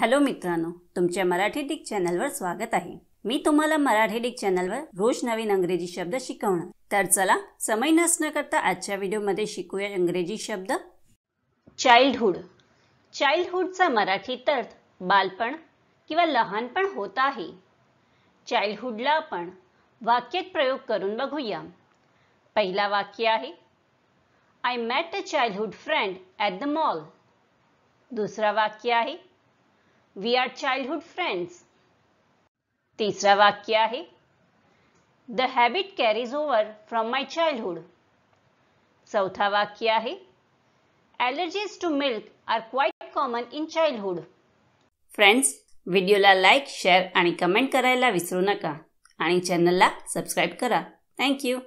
hello मित्रांनो तुमच्या Marathi Dick चॅनलवर स्वागत आहे मी तुम्हाला मराठी डिक चॅनलवर रोज नवीन अंग्रेजी शब्द शिकवणार तर चला समय नसण्याकरता करता आजच्या व्हिडिओमध्ये शिकूया इंग्रजी शब्द चाइल्डहुड चाइल्डहूडचा मराठीत अर्थ बालपण किंवा लहानपण होत आहे चाइल्डहूडला आपण वाक्यात प्रयोग करून बघूया पहिला वाक्य आहे I met a childhood friend at the mall दुसरा वाक्य आहे वी आर चाइल्डहुड फ्रेंड्स तिसरा वाक्य आहे the habit carries over from my childhood चौथा वाक्य आहे allergies to milk are quite common in childhood friends व्हिडिओला लाईक शेअर आणि कमेंट करायला विसरू नका आणि चॅनलला सबस्क्राईब करा थँक्यू